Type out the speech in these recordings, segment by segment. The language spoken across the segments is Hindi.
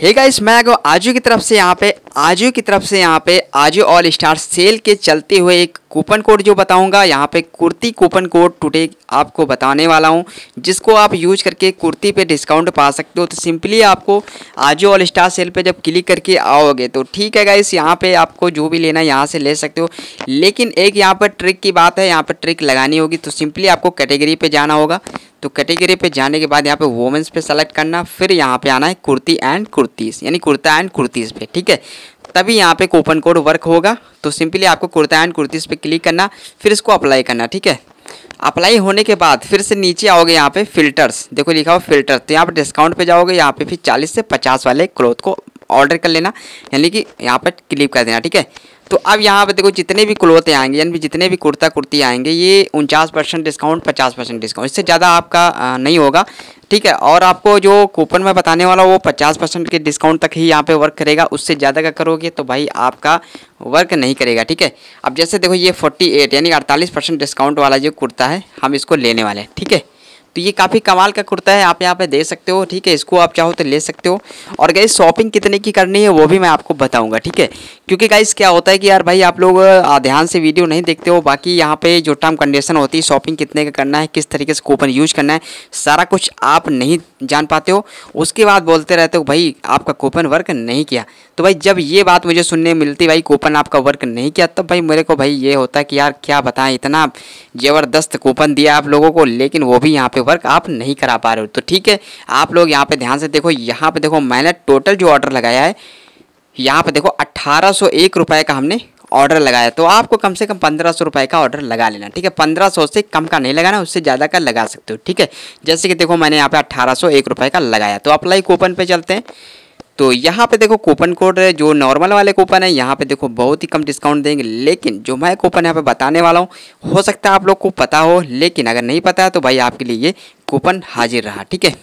हे गाइस मैं आज आजू की तरफ से यहाँ पे आजियो की तरफ से यहाँ पे आजियो ऑल स्टार सेल के चलते हुए एक कूपन कोड जो बताऊंगा यहाँ पे कुर्ती कूपन कोड टुडे आपको बताने वाला हूँ जिसको आप यूज करके कुर्ती पे डिस्काउंट पा सकते हो तो सिंपली आपको आजियो ऑल स्टार सेल पे जब क्लिक करके आओगे तो ठीक है गाइस यहाँ पे आपको जो भी लेना है यहाँ से ले सकते हो लेकिन एक यहाँ पर ट्रिक की बात है यहाँ पर ट्रिक लगानी होगी तो सिंपली आपको कैटेगरी पर जाना होगा तो कैटेगरी पे जाने के बाद यहाँ पे वोमेंस पे सेलेक्ट करना फिर यहाँ पे आना है कुर्ती एंड कुर्तीस यानी कुर्ता एंड कुर्तीस पे ठीक है तभी यहाँ पे कूपन कोड वर्क होगा तो सिंपली आपको कुर्ता एंड कुर्तीज़ पे क्लिक करना फिर इसको अप्लाई करना ठीक है अप्लाई होने के बाद फिर से नीचे आओगे यहाँ पे फिल्टर्स देखो लिखा हो फिल्टर तो यहाँ पे डिस्काउंट पे जाओगे यहाँ पे फिर 40 से 50 वाले क्लोथ को ऑर्डर कर लेना यानी कि यहाँ पर क्लिक कर देना ठीक है तो अब यहाँ पर देखो जितने भी क्लोथे आएंगे यानी जितने भी कुर्ता कुर्ती आएंगे ये उनचास परसेंट डिस्काउंट पचास परसेंट डिस्काउंट इससे ज़्यादा आपका नहीं होगा ठीक है और आपको जो कूपन मैं बताने वाला वो पचास परसेंट के डिस्काउंट तक ही यहाँ पे वर्क करेगा उससे ज़्यादा का करोगे तो भाई आपका वर्क नहीं करेगा ठीक है अब जैसे देखो ये फोर्टी एट यानी अड़तालीस परसेंट डिस्काउंट वाला जो कुर्ता है हम इसको लेने वाले हैं ठीक है तो ये काफ़ी कमाल का कुर्ता है आप यहाँ पे दे सकते हो ठीक है इसको आप चाहो तो ले सकते हो और गाइस शॉपिंग कितने की करनी है वो भी मैं आपको बताऊंगा ठीक है क्योंकि गाइस क्या होता है कि यार भाई आप लोग ध्यान से वीडियो नहीं देखते हो बाकी यहाँ पे जो टर्म कंडीशन होती है शॉपिंग कितने का करना है किस तरीके से कूपन यूज करना है सारा कुछ आप नहीं जान पाते हो उसके बाद बोलते रहते हो भाई आपका कूपन वर्क नहीं किया तो भाई जब ये बात मुझे सुनने मिलती भाई कूपन आपका वर्क नहीं किया तब भाई मेरे को भाई ये होता है कि यार क्या बताएं इतना ज़बरदस्त कूपन दिया आप लोगों को लेकिन वो भी यहाँ पे वर्क आप नहीं करा पा रहे हो तो ठीक है आप लोग यहाँ पे ध्यान से देखो यहाँ पे देखो मैंने टोटल जो ऑर्डर लगाया है यहाँ पे देखो अट्ठारह सौ एक का हमने ऑर्डर लगाया तो आपको कम से कम पंद्रह सौ रुपये का ऑर्डर लगा लेना ठीक है पंद्रह सौ से कम का नहीं लगाना उससे ज़्यादा का लगा सकते हो ठीक है जैसे कि देखो मैंने यहाँ पे अट्ठारह सौ एक रुपये का लगाया तो अप्लाई कूपन पे चलते हैं तो यहाँ पे देखो कूपन कोड जो नॉर्मल वाले कूपन है यहाँ पे देखो बहुत ही कम डिस्काउंट देंगे लेकिन जो मैं कूपन यहाँ पे बताने वाला हूँ हो सकता है आप लोग को पता हो लेकिन अगर नहीं पता है तो भाई आपके लिए ये कूपन हाजिर रहा ठीक है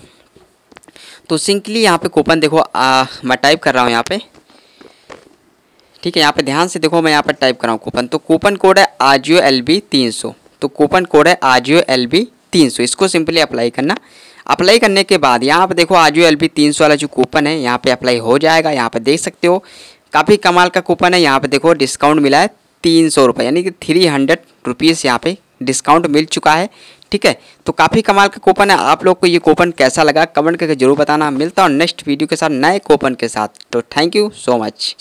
तो सिंपली यहाँ पे कूपन देखो आ, मैं टाइप कर रहा हूँ यहाँ पे ठीक है यहाँ पे ध्यान से देखो मैं यहाँ पर टाइप कर रहा हूँ कूपन तो कूपन कोड है आजियो एल बी तीन सौ तो कूपन कोड है आजियो एल बी तीन सौ इसको सिंपली अप्लाई करना अप्लाई करने के बाद यहाँ पर देखो आज यू एल तीन सौ वाला जो कूपन है यहाँ पर अप्लाई हो जाएगा यहाँ पर देख सकते हो काफ़ी कमाल का कूपन है यहाँ पर देखो डिस्काउंट मिला है तीन सौ रुपये यानी कि थ्री हंड्रेड रुपीज़ यहाँ पे डिस्काउंट मिल चुका है ठीक है तो काफ़ी कमाल का कूपन है आप लोग को ये कूपन कैसा लगा कमेंट करके जरूर बताना मिलता और नेक्स्ट वीडियो के साथ नए कूपन के साथ तो थैंक यू सो मच